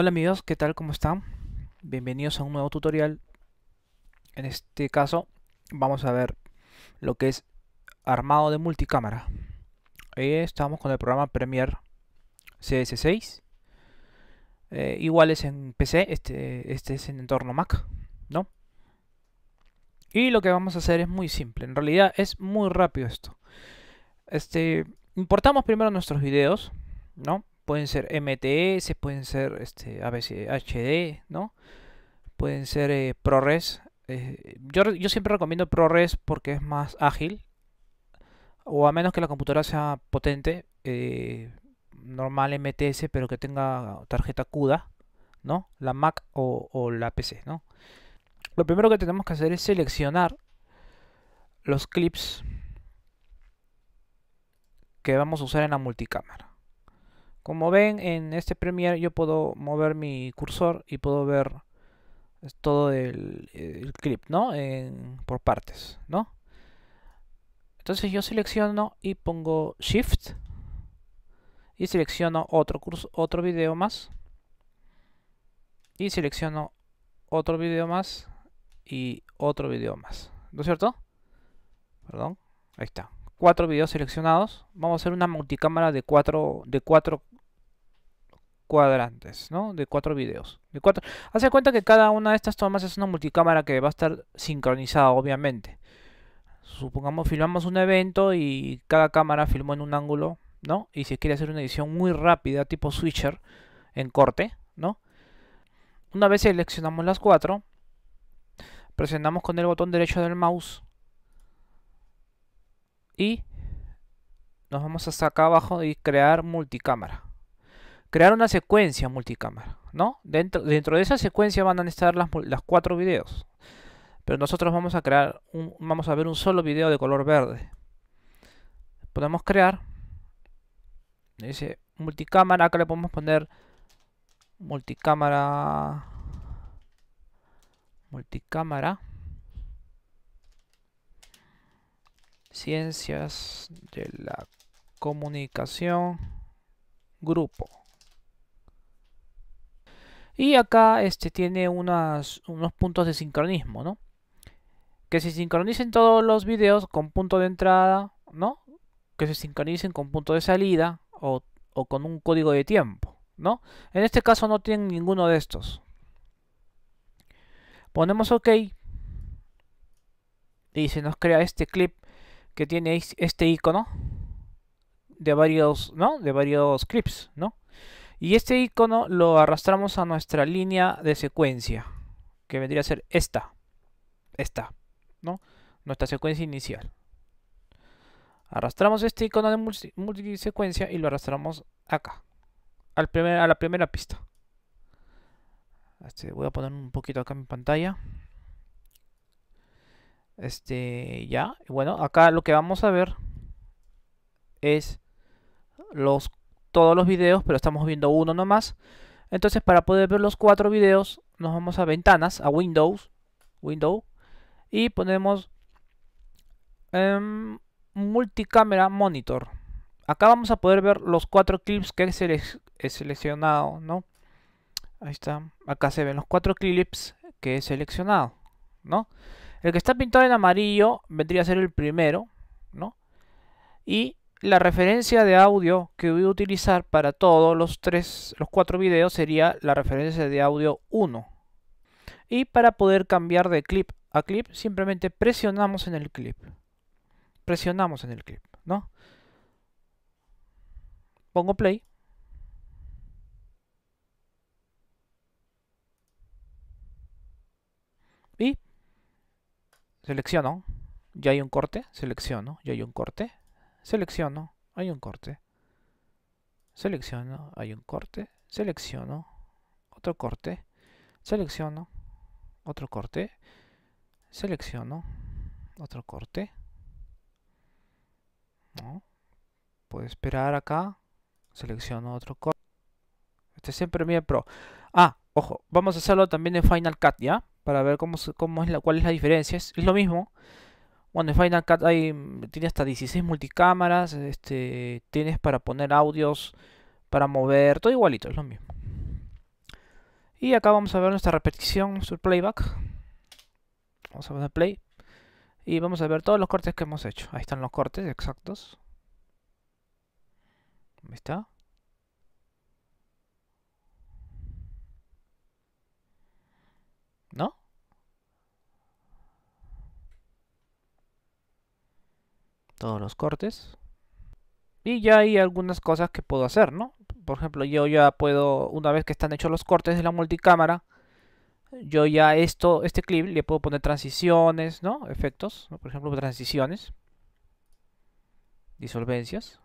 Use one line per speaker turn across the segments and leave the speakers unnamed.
Hola amigos, ¿qué tal? ¿Cómo están? Bienvenidos a un nuevo tutorial. En este caso vamos a ver lo que es armado de multicámara. Eh, estamos con el programa Premiere CS6. Eh, igual es en PC, este, este es en entorno Mac, ¿no? Y lo que vamos a hacer es muy simple, en realidad es muy rápido esto. Este, importamos primero nuestros videos, ¿no? pueden ser MTS, pueden ser este, HD, ¿no? Pueden ser eh, ProRes. Eh, yo, siempre recomiendo ProRes porque es más ágil. O a menos que la computadora sea potente, eh, normal MTS, pero que tenga tarjeta CUDA, ¿no? La Mac o, o la PC, ¿no? Lo primero que tenemos que hacer es seleccionar los clips que vamos a usar en la multicámara. Como ven en este Premiere yo puedo mover mi cursor y puedo ver todo el, clip, ¿no? por partes, ¿no? Entonces yo selecciono y pongo Shift y selecciono otro otro video más y selecciono otro video más y otro video más, ¿no es cierto? Perdón, ahí está. Cuatro videos seleccionados. Vamos a hacer una multicámara de de cuatro cuadrantes, ¿no? De cuatro videos. De cuatro... Hace cuenta que cada una de estas tomas es una multicámara que va a estar sincronizada, obviamente. Supongamos filmamos un evento y cada cámara filmó en un ángulo, ¿no? Y si quiere hacer una edición muy rápida, tipo switcher, en corte, ¿no? Una vez seleccionamos las cuatro, presionamos con el botón derecho del mouse y nos vamos hasta acá abajo y crear multicámara crear una secuencia multicámara, ¿no? Dentro, de esa secuencia van a estar las, cuatro videos. Pero nosotros vamos a crear, un, vamos a ver un solo video de color verde. Podemos crear, dice multicámara, acá le podemos poner multicámara, multicámara, ciencias de la comunicación, grupo. Y acá este, tiene unos puntos de sincronismo, ¿no? Que se sincronicen todos los videos con punto de entrada, ¿no? Que se sincronicen con punto de salida o, o con un código de tiempo, ¿no? En este caso no tienen ninguno de estos. Ponemos OK. Y se nos crea este clip que tiene este icono de varios, ¿no? De varios clips, ¿no? Y este icono lo arrastramos a nuestra línea de secuencia, que vendría a ser esta, esta, ¿no? Nuestra secuencia inicial. Arrastramos este icono de multisecuencia y lo arrastramos acá, al primer, a la primera pista. Este, voy a poner un poquito acá en mi pantalla. Este, ya. Bueno, acá lo que vamos a ver es los todos los videos, pero estamos viendo uno nomás. Entonces para poder ver los cuatro videos nos vamos a ventanas, a Windows, Window, y ponemos eh, em, multicámara monitor. Acá vamos a poder ver los cuatro clips que he, seleccionado, ¿no? Ahí está, acá se ven los cuatro clips que he seleccionado, ¿no? El que está pintado en amarillo vendría a ser el primero, ¿no? Y la referencia de audio que voy a utilizar para todos los tres, los cuatro videos sería la referencia de audio 1. Y para poder cambiar de clip a clip, simplemente presionamos en el clip. Presionamos en el clip, ¿no? Pongo play. Y selecciono. Ya hay un corte, selecciono, ya hay un corte selecciono, hay un corte, selecciono, hay un corte, selecciono, otro corte, selecciono, otro corte, selecciono, otro corte. ¿No? Puedo esperar acá, selecciono otro corte. Este siempre en Pro. Ah, ojo, vamos a hacerlo también en Final Cut, ¿ya? Para ver cómo, cómo es la, cuál es la diferencia. es lo mismo. Bueno, en Final Cut hay, tiene hasta 16 multicámaras, este, tienes para poner audios, para mover, todo igualito, es lo mismo. Y acá vamos a ver nuestra repetición su playback. Vamos a poner play. Y vamos a ver todos los cortes que hemos hecho. Ahí están los cortes exactos. Ahí está. ¿No? todos los cortes. Y ya hay algunas cosas que puedo hacer, ¿no? Por ejemplo, yo ya puedo, una vez que están hechos los cortes de la multicámara, yo ya esto, este clip le puedo poner transiciones, ¿no? Efectos, por ejemplo, transiciones. Disolvencias.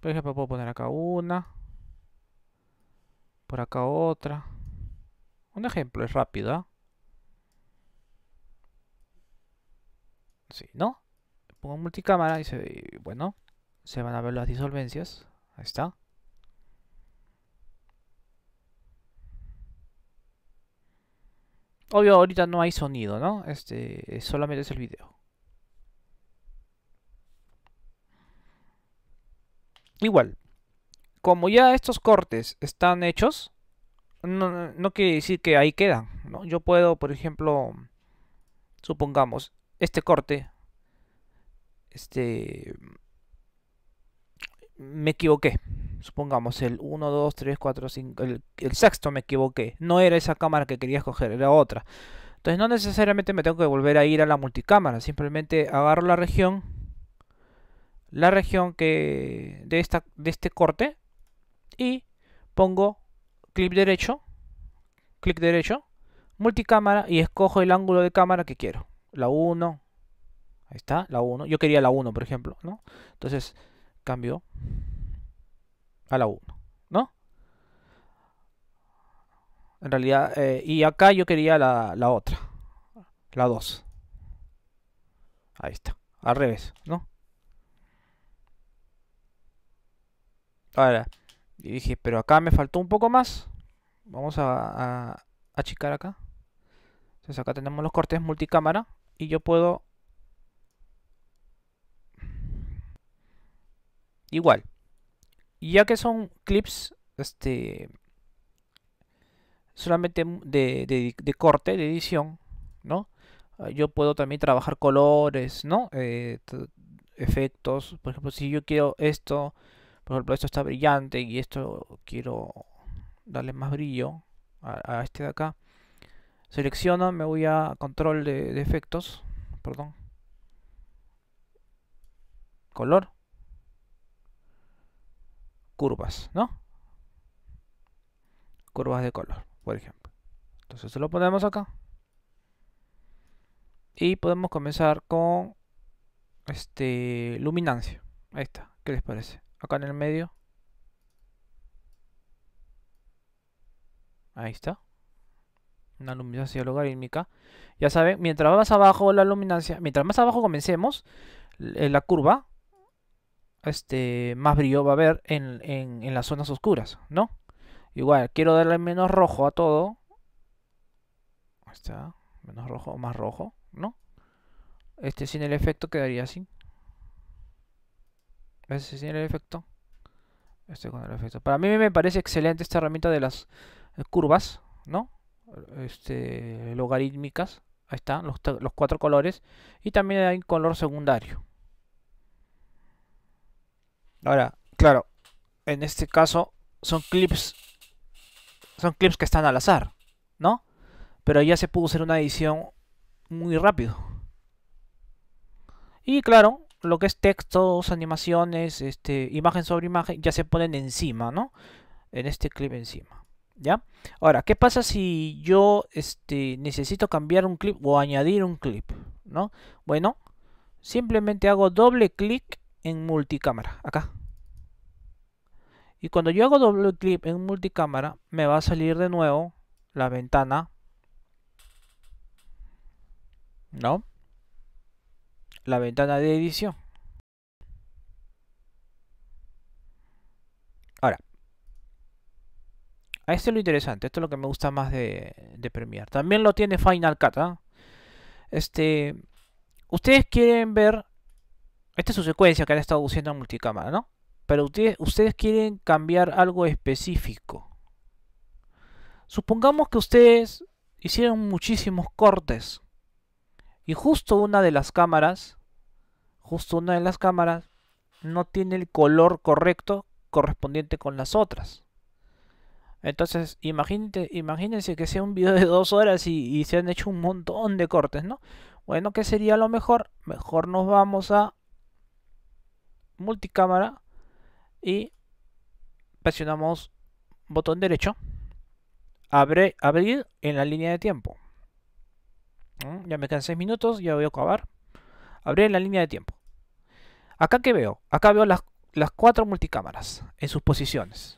Por ejemplo, puedo poner acá una. Por acá otra. Un ejemplo, es rápido, si, ¿ah? Sí, ¿no? pongo multicámara y bueno, se van a ver las disolvencias. Ahí está. Obvio, ahorita no hay sonido, ¿no? Este, solamente es el video. Igual, como ya estos cortes están hechos, no, no, quiere decir que ahí quedan, ¿no? Yo puedo, por ejemplo, supongamos, este corte este, me equivoqué. Supongamos el 1, 2, 3, 4, 5, el, sexto me equivoqué. No era esa cámara que quería escoger, era otra. Entonces no necesariamente me tengo que volver a ir a la multicámara, simplemente agarro la región, la región que de, esta, de este corte y pongo clic derecho, clic derecho, multicámara y escojo el ángulo de cámara que quiero. La 1, está, la 1. Yo quería la 1, por ejemplo, ¿no? Entonces, cambio a la 1, ¿no? En realidad, eh, y acá yo quería la, la otra, la 2. Ahí está, al revés, ¿no? Ahora, dije, pero acá me faltó un poco más. Vamos a achicar acá. Entonces acá tenemos los cortes multicámara y yo puedo igual. Ya que son clips, este, solamente de, corte, de edición, ¿no? Ah, yo puedo también trabajar colores, ¿no? Eh, efectos, por ejemplo, si yo quiero esto, por ejemplo, esto está brillante y esto quiero darle más brillo a, este de acá. Selecciono, me voy a control de efectos, perdón, color curvas, ¿no? Curvas de color, por ejemplo. Entonces se lo ponemos acá. Y podemos comenzar con este luminancia. Ahí está. ¿Qué les parece? Acá en el medio. Ahí está. Una luminancia logarítmica. Ya saben, mientras más abajo la luminancia, mientras más abajo comencemos eh, la curva, este, más brillo va a haber en, en, en las zonas oscuras, ¿no? Igual, quiero darle menos rojo a todo. Ahí está, menos rojo, o más rojo, ¿no? Este sin el efecto quedaría así. Este sin el efecto. Este con el efecto. Para mí me parece excelente esta herramienta de las eh, curvas, ¿no? Este, logarítmicas. Ahí están los, los cuatro colores. Y también hay color secundario. Ahora, claro, en este caso son clips, son clips que están al azar, ¿no? Pero ya se pudo hacer una edición muy rápido. Y claro, lo que es textos, animaciones, este, imagen sobre imagen, ya se ponen encima, ¿no? En este clip encima. ¿Ya? Ahora, ¿qué pasa si yo este, necesito cambiar un clip o añadir un clip? ¿No? Bueno, simplemente hago doble clic en multicámara, acá. Y cuando yo hago doble clic en multicámara, me va a salir de nuevo la ventana. ¿No? La ventana de edición. Ahora, a este es lo interesante, esto es lo que me gusta más de, premiar. Premiere. También lo tiene Final Cut. ¿ah? Este, ustedes quieren ver esta es su secuencia que han estado usando en multicámara, ¿no? Pero ustedes, quieren cambiar algo específico. Supongamos que ustedes hicieron muchísimos cortes. Y justo una de las cámaras, justo una de las cámaras, no tiene el color correcto correspondiente con las otras. Entonces, imagínense, imagínense que sea un video de dos horas y, y se han hecho un montón de cortes, ¿no? Bueno, ¿qué sería lo mejor? Mejor nos vamos a multicámara y presionamos botón derecho, abre, abrir en la línea de tiempo. Mm, ya me quedan 6 minutos, ya voy a acabar. Abrir en la línea de tiempo. Acá que veo, acá veo las, las cuatro multicámaras en sus posiciones.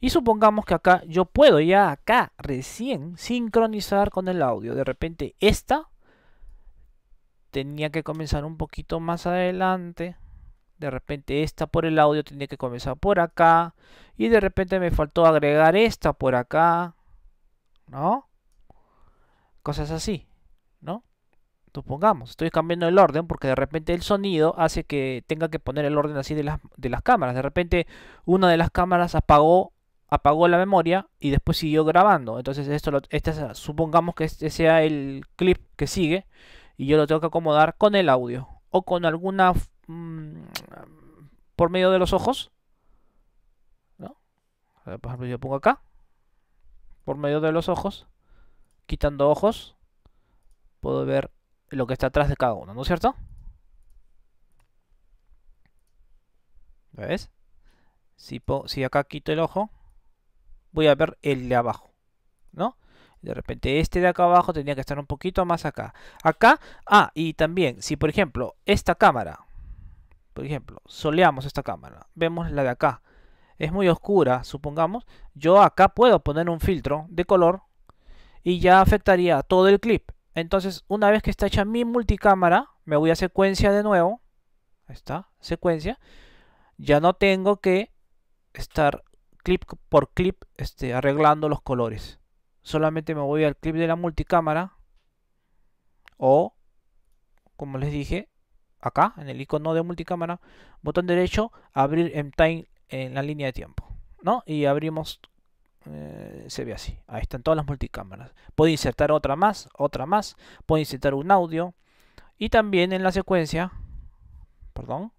Y supongamos que acá yo puedo ya acá recién sincronizar con el audio. De repente esta tenía que comenzar un poquito más adelante de repente esta por el audio tenía que comenzar por acá y de repente me faltó agregar esta por acá, ¿no? Cosas así, ¿no? Supongamos, estoy cambiando el orden porque de repente el sonido hace que tenga que poner el orden así de las, cámaras. De repente una de las cámaras apagó apagó la memoria y después siguió grabando. Entonces esto este supongamos que este sea el clip que sigue y yo lo tengo que acomodar con el audio o con alguna por medio de los ojos. ¿no? por ejemplo, yo pongo acá. Por medio de los ojos. Quitando ojos. Puedo ver lo que está atrás de cada uno, ¿no es cierto? ¿Ves? Si, si acá quito el ojo, voy a ver el de abajo, ¿no? De repente este de acá abajo tenía que estar un poquito más acá. Acá, ah, y también, si por ejemplo, esta cámara por ejemplo, soleamos esta cámara, vemos la de acá. Es muy oscura, supongamos. Yo acá puedo poner un filtro de color y ya afectaría a todo el clip. Entonces, una vez que está hecha mi multicámara, me voy a secuencia de nuevo. Ahí está, secuencia. Ya no tengo que estar clip por clip este, arreglando los colores. Solamente me voy al clip de la multicámara o, como les dije, acá, en el icono de multicámara, botón derecho, abrir en time en la línea de tiempo, ¿no? Y abrimos, eh, se ve así, ahí están todas las multicámaras. Puedo insertar otra más, otra más, Puedo insertar un audio y también en la secuencia, perdón,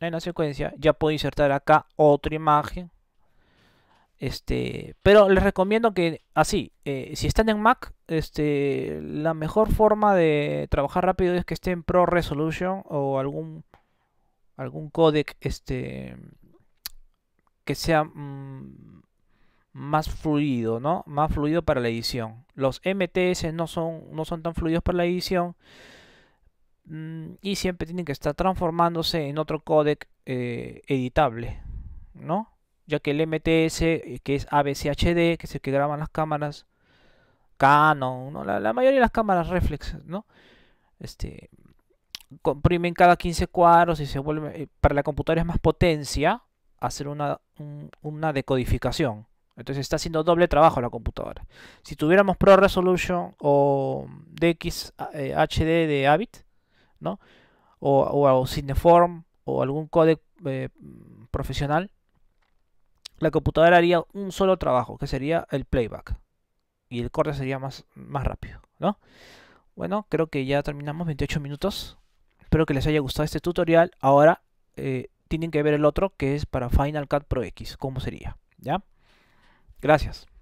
en la secuencia ya puedo insertar acá otra imagen, este, pero les recomiendo que así, eh, si están en Mac, este, la mejor forma de trabajar rápido es que esté en Pro Resolution o algún algún codec este que sea mm, más fluido, Más fluido para la edición. Los MTS no son no son tan fluidos para la edición mm, y siempre tienen que estar transformándose en otro codec eh, editable, ¿no? ya que el MTS, eh, que es ABCHD, que es el que graban las cámaras, Canon, la, mayoría de las cámaras reflex, ¿no? Este, comprimen cada 15 cuadros y se vuelve, eh, para la computadora es más potencia hacer una, decodificación. Entonces está haciendo doble trabajo la computadora. Si tuviéramos Pro Resolution o HD de Avid, ¿no? O, Cineform o algún codec eh, profesional, la computadora haría un solo trabajo, que sería el playback. Y el corte sería más, más rápido, ¿no? Bueno, creo que ya terminamos 28 minutos. Espero que les haya gustado este tutorial. Ahora eh, tienen que ver el otro que es para Final Cut Pro X, cómo sería, ¿ya? Gracias.